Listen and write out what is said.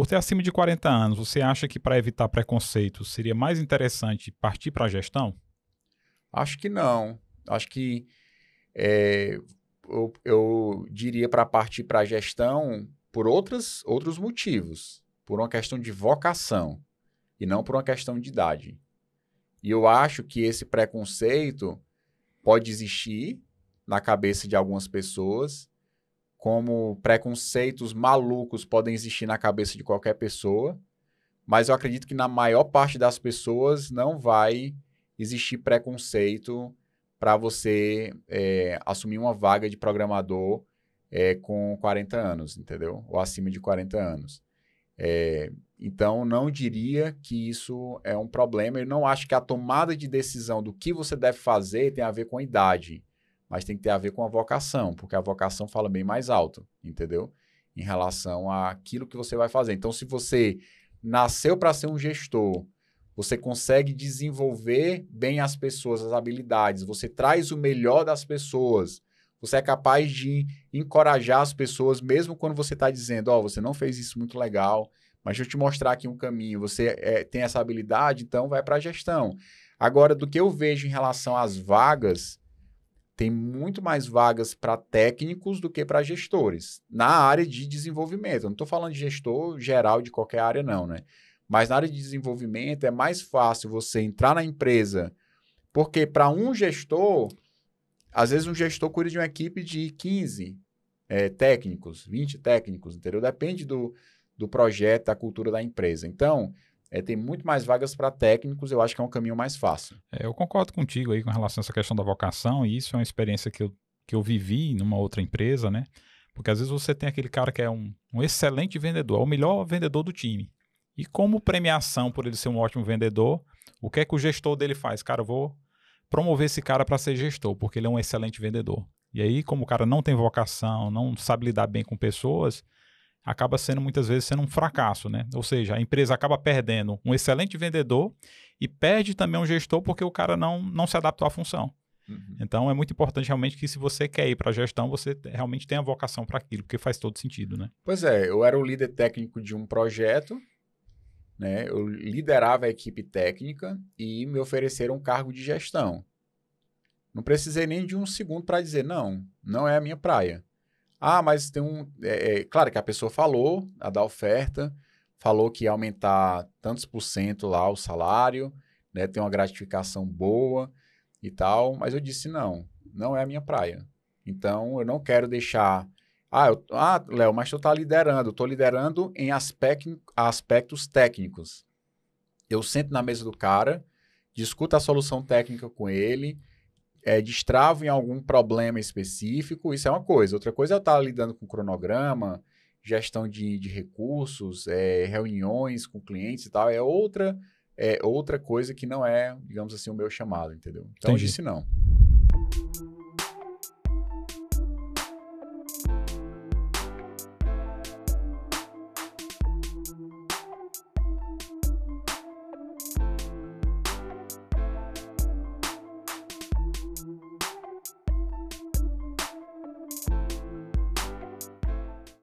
Por ter acima de 40 anos, você acha que para evitar preconceitos seria mais interessante partir para a gestão? Acho que não. Acho que é, eu, eu, diria para partir para a gestão por outras, outros motivos, por uma questão de vocação e não por uma questão de idade. E eu acho que esse preconceito pode existir na cabeça de algumas pessoas, como preconceitos malucos podem existir na cabeça de qualquer pessoa, mas eu acredito que na maior parte das pessoas não vai existir preconceito para você é, assumir uma vaga de programador é, com 40 anos, entendeu? Ou acima de 40 anos. É, então, não diria que isso é um problema. Eu não acho que a tomada de decisão do que você deve fazer tem a ver com a idade mas tem que ter a ver com a vocação, porque a vocação fala bem mais alto, entendeu? Em relação àquilo que você vai fazer. Então, se você nasceu para ser um gestor, você consegue desenvolver bem as pessoas, as habilidades, você traz o melhor das pessoas, você é capaz de encorajar as pessoas, mesmo quando você está dizendo, ó, oh, você não fez isso muito legal, mas deixa eu te mostrar aqui um caminho, você é, tem essa habilidade, então vai para a gestão. Agora, do que eu vejo em relação às vagas, tem muito mais vagas para técnicos do que para gestores, na área de desenvolvimento. Eu não estou falando de gestor geral de qualquer área, não, né? Mas na área de desenvolvimento é mais fácil você entrar na empresa, porque para um gestor, às vezes um gestor cuida de uma equipe de 15 é, técnicos, 20 técnicos, entendeu? Depende do, do projeto, da cultura da empresa. Então, é, tem muito mais vagas para técnicos, eu acho que é um caminho mais fácil. É, eu concordo contigo aí com relação a essa questão da vocação, e isso é uma experiência que eu, que eu vivi numa outra empresa, né? Porque às vezes você tem aquele cara que é um, um excelente vendedor, é o melhor vendedor do time. E como premiação por ele ser um ótimo vendedor, o que é que o gestor dele faz? Cara, eu vou promover esse cara para ser gestor, porque ele é um excelente vendedor. E aí, como o cara não tem vocação, não sabe lidar bem com pessoas, acaba sendo muitas vezes sendo um fracasso, né? Ou seja, a empresa acaba perdendo um excelente vendedor e perde também um gestor porque o cara não, não se adaptou à função. Uhum. Então é muito importante realmente que se você quer ir para a gestão, você realmente tenha vocação para aquilo, porque faz todo sentido, né? Pois é, eu era o líder técnico de um projeto, né? Eu liderava a equipe técnica e me ofereceram um cargo de gestão. Não precisei nem de um segundo para dizer não, não é a minha praia. Ah, mas tem um. É, é, claro que a pessoa falou, a da oferta, falou que ia aumentar tantos por cento lá o salário, né? Tem uma gratificação boa e tal. Mas eu disse, não, não é a minha praia. Então, eu não quero deixar. Ah, eu, ah Léo, mas tu tá liderando. Eu tô liderando em aspectos técnicos. Eu sento na mesa do cara, discuto a solução técnica com ele, é, destravo em algum problema específico, isso é uma coisa. Outra coisa é eu estar tá lidando com cronograma, gestão de, de recursos, é, reuniões com clientes e tal, é outra, é outra coisa que não é, digamos assim, o meu chamado, entendeu? Então, Entendi. eu disse não.